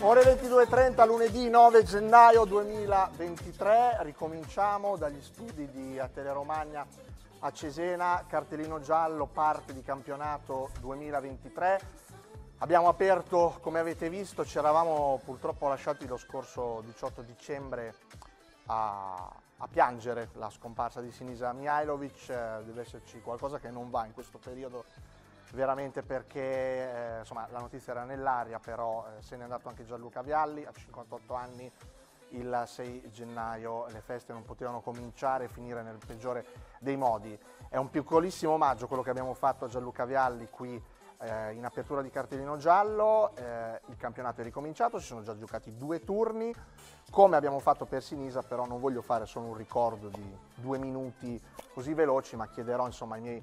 Ore 22.30, lunedì 9 gennaio 2023, ricominciamo dagli studi di a Teleromagna a Cesena, cartellino giallo, parte di campionato 2023. Abbiamo aperto, come avete visto, ci eravamo purtroppo lasciati lo scorso 18 dicembre a, a piangere la scomparsa di Sinisa Mihailovic, eh, deve esserci qualcosa che non va in questo periodo veramente perché eh, insomma, la notizia era nell'aria, però eh, se n'è andato anche Gianluca Vialli a 58 anni il 6 gennaio le feste non potevano cominciare e finire nel peggiore dei modi. È un piccolissimo omaggio quello che abbiamo fatto a Gianluca Vialli qui eh, in apertura di cartellino giallo, eh, il campionato è ricominciato, si sono già giocati due turni, come abbiamo fatto per Sinisa, però non voglio fare solo un ricordo di due minuti così veloci, ma chiederò insomma, ai miei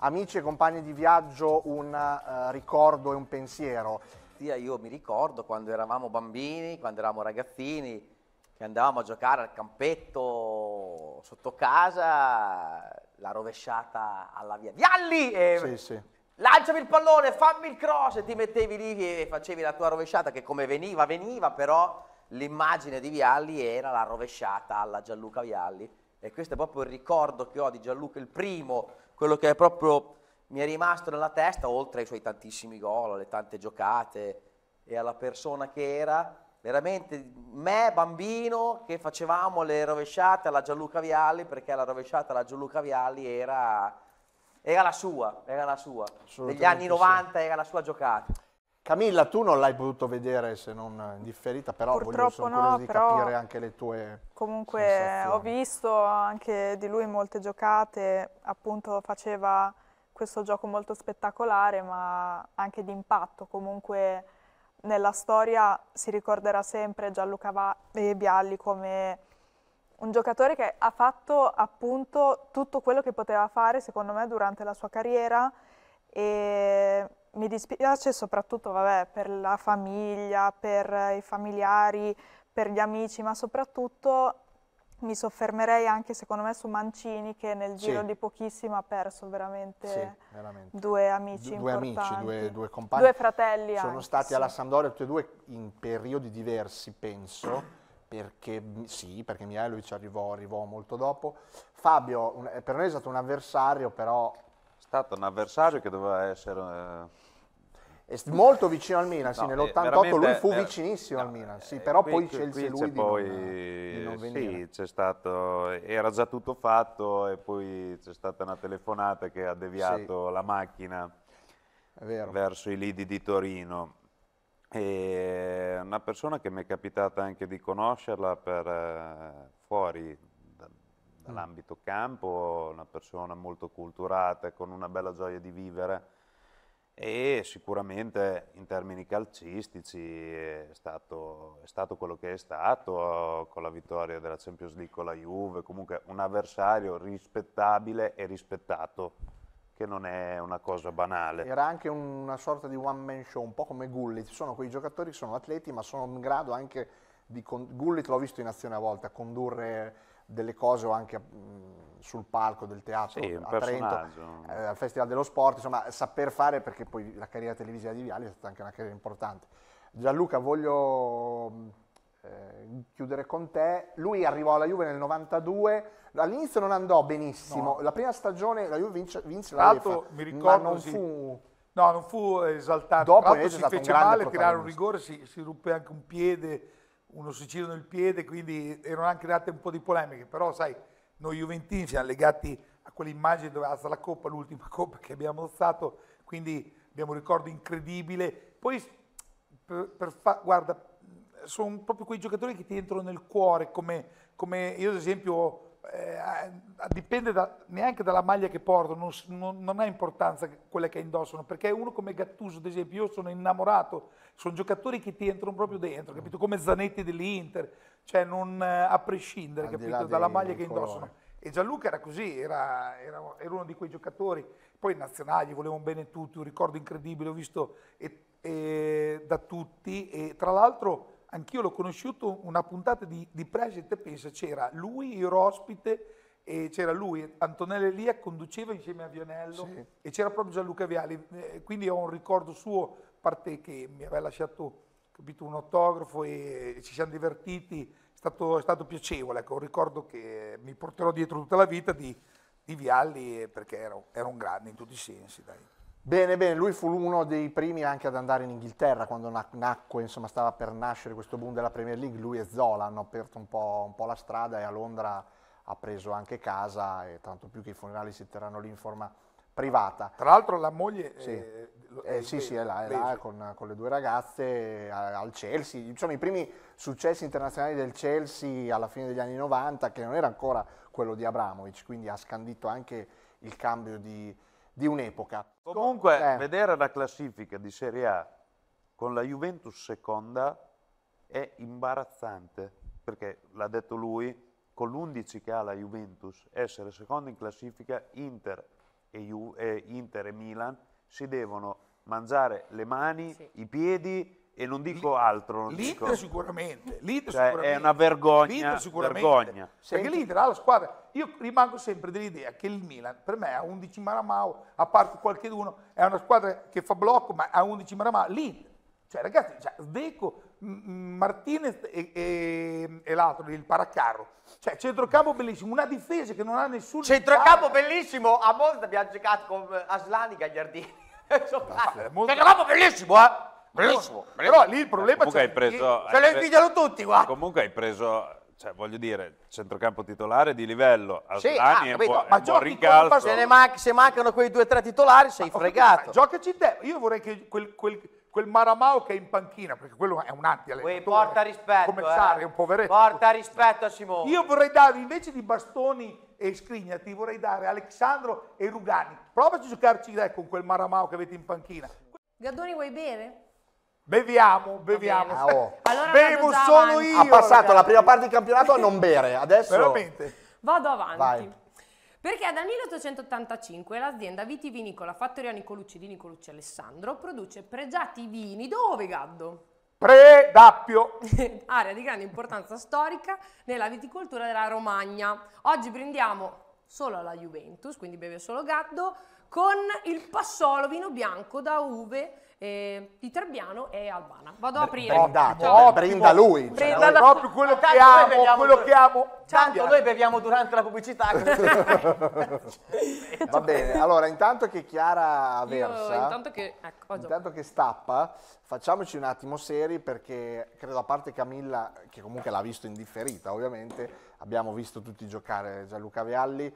amici e compagni di viaggio un uh, ricordo e un pensiero. Io mi ricordo quando eravamo bambini, quando eravamo ragazzini, che andavamo a giocare al campetto sotto casa, la rovesciata alla via Vialli! E... Sì, sì lanciami il pallone, fammi il cross e ti mettevi lì e facevi la tua rovesciata che come veniva veniva però l'immagine di Vialli era la rovesciata alla Gianluca Vialli e questo è proprio il ricordo che ho di Gianluca, il primo, quello che è proprio mi è rimasto nella testa, oltre ai suoi tantissimi gol, alle tante giocate e alla persona che era, veramente me bambino che facevamo le rovesciate alla Gianluca Vialli perché la rovesciata alla Gianluca Vialli era, era la sua, era la sua. Negli anni 90 sì. era la sua giocata. Camilla, tu non l'hai potuto vedere se non in differita, però Purtroppo voglio, sono no, di capire anche le tue Comunque sensazioni. ho visto anche di lui molte giocate, appunto faceva questo gioco molto spettacolare ma anche di impatto, comunque nella storia si ricorderà sempre Gianluca Va Bialli come un giocatore che ha fatto appunto tutto quello che poteva fare secondo me durante la sua carriera e mi dispiace soprattutto vabbè, per la famiglia, per i familiari, per gli amici, ma soprattutto mi soffermerei anche secondo me su Mancini che nel giro sì. di pochissimo ha perso veramente, sì, veramente. due amici du due amici, due, due, compagni. Due fratelli Sono anche, stati sì. alla Sampdoria tutti e due in periodi diversi penso perché sì, perché Mihailovic arrivò, arrivò molto dopo. Fabio un, eh, per noi è stato un avversario però è stato un avversario che doveva essere... Eh... molto vicino al Milan, no, nell'88 eh, lui fu eh, vicinissimo no, al eh, Milan, sì, però qui, poi c'è il poi, di non, sì, c'è stato, era già tutto fatto e poi c'è stata una telefonata che ha deviato sì. la macchina verso i lidi di Torino. E una persona che mi è capitata anche di conoscerla per, eh, fuori dall'ambito esatto. campo, una persona molto culturata, con una bella gioia di vivere e sicuramente in termini calcistici è stato, è stato quello che è stato con la vittoria della Champions League con la Juve, comunque un avversario rispettabile e rispettato che non è una cosa banale. Era anche una sorta di one man show, un po' come Gullit, sono quei giocatori che sono atleti ma sono in grado anche di... Con- Gullit l'ho visto in azione a volte, a condurre delle cose o anche sul palco del teatro sì, a Trento, eh, al Festival dello Sport, insomma saper fare perché poi la carriera televisiva di Viale è stata anche una carriera importante. Gianluca voglio eh, chiudere con te, lui arrivò alla Juve nel 92, all'inizio non andò benissimo, no. la prima stagione la Juve vince, vinse la Juve, mi ricordo, ma non sì. fu... No, non fu esaltato, dopo si fece male, tirare un rigore, si, si ruppe anche un piede, uno suicidio nel piede, quindi erano anche date un po' di polemiche, però sai, noi Juventini siamo legati a quell'immagine dove alza la coppa, l'ultima coppa che abbiamo alzato, quindi abbiamo un ricordo incredibile. Poi, per, per fa, guarda, sono proprio quei giocatori che ti entrano nel cuore, come, come io ad esempio eh, dipende da, neanche dalla maglia che portano, non, non, non, ha importanza quella che indossano, perché uno come Gattuso, ad esempio, io sono innamorato, sono giocatori che ti entrano proprio dentro, mm. capito? Come Zanetti dell'Inter, cioè non eh, a prescindere, capito, dalla maglia che colore. indossano. E Gianluca era così, era, era, era, uno di quei giocatori, poi nazionali, volevano bene tutti, un ricordo incredibile, ho visto e, e, da tutti, e tra l'altro anch'io l'ho conosciuto, una puntata di, di Preset, pensa, c'era lui, ero ospite, e c'era lui, Antonella Elia conduceva insieme a Vionello sì. e c'era proprio Gianluca Viali, eh, quindi ho un ricordo suo, a parte che mi aveva lasciato capito, un autografo e ci siamo divertiti, è stato, è stato piacevole, ecco, un ricordo che mi porterò dietro tutta la vita di, di Vialli perché era, era, un grande in tutti i sensi. Dai. Bene, bene, lui fu uno dei primi anche ad andare in Inghilterra quando nacque, insomma stava per nascere questo boom della Premier League, lui e Zola hanno aperto un po', un po la strada e a Londra ha preso anche casa e tanto più che i funerali si terranno lì in forma privata. Tra l'altro la moglie... Sì, eh, eh, sì, sì, è là, è là con, con, le due ragazze al Chelsea, Insomma, i primi successi internazionali del Chelsea alla fine degli anni 90 che non era ancora quello di Abramovic, quindi ha scandito anche il cambio di, di un'epoca. Comunque, eh. vedere la classifica di Serie A con la Juventus seconda è imbarazzante, perché l'ha detto lui, con l'11 che ha la Juventus, essere seconda in classifica, Inter e, Ju, eh, Inter e Milan si devono mangiare le mani, sì. i piedi e non dico altro. Non l'Inter dico... sicuramente, l'Inter cioè, sicuramente. È una vergogna. L'Inter sicuramente. Vergogna. Perché l'Inter ha la squadra. Io rimango sempre dell'idea che il Milan, per me, a 11 Maramau, a parte qualche uno, è una squadra che fa blocco, ma a 11 Maramau, l'Inter. Cioè, ragazzi, cioè, Deco, Martinez e, e, e, l'altro, il paracarro. Cioè, centrocampo bellissimo, una difesa che non ha nessun... Centrocampo bellissimo, a Monza abbiamo giocato con eh, Aslani Gagliardini. Cioè, centrocampo bellissimo, eh? bravissimo. Però lì il problema eh, c'è. Preso, ce lo invidiano tutti qua. Comunque hai preso cioè, voglio dire, centrocampo titolare di livello, Aslani sì, ah, è, buo, ma è buon ricalzo. Se, manca, se, mancano quei due o tre titolari sei ma, fregato. Ma, giocaci te, io vorrei che quel, quel, quel, Maramao che è in panchina, perché quello è un anti allenatore. Porta rispetto, come eh. Sarri, eh. un poveretto. Porta rispetto a Simone. Io vorrei dare, invece di bastoni e scrigna, ti vorrei dare Alessandro e Rugani. Provaci a giocarci te con quel Maramao che avete in panchina. Gaddoni vuoi bere? Beviamo, beviamo. Ah, oh. allora Bevo solo avanti. io. Ha passato ragazzi. la prima parte di campionato a non bere, adesso... Veramente. Vado avanti. Vai. Perché dal 1885 l'azienda vitivinicola Fattoria Nicolucci di Nicolucci Alessandro produce pregiati vini dove, Gaddo? Predappio. Area di grande importanza storica nella viticoltura della Romagna. Oggi brindiamo solo alla Juventus, quindi beve solo Gaddo, con il Passolo vino bianco da uve eh, di Trebbiano e Albana. Vado a aprire. Brindato, oh, eh, brinda lui. Cioè, brinda cioè, proprio quello che amo, quello che amo. Tanto noi eh. beviamo durante la pubblicità. Va bene, allora intanto che Chiara versa, Io, intanto, che, ecco, intanto che stappa, facciamoci un attimo seri perché credo a parte Camilla, che comunque l'ha visto indifferita ovviamente, abbiamo visto tutti giocare Gianluca Vialli,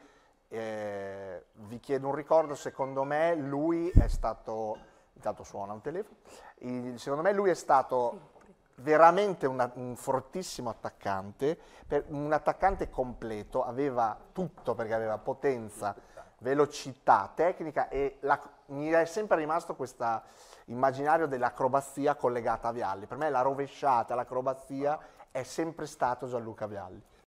eh, vi chiedo un ricordo, secondo me lui è stato, intanto suona un telefono, il, secondo me lui è stato veramente una, un fortissimo attaccante, per, un attaccante completo, aveva tutto perché aveva potenza, velocità, tecnica e la, mi è sempre rimasto questo immaginario dell'acrobazia collegata a Vialli, per me la rovesciata, l'acrobazia è sempre stato Gianluca Vialli.